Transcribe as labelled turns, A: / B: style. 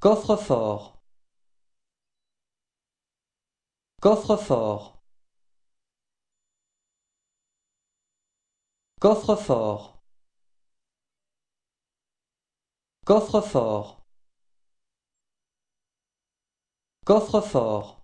A: Coffre-fort Coffre-fort Coffre-fort Coffre-fort Coffre-fort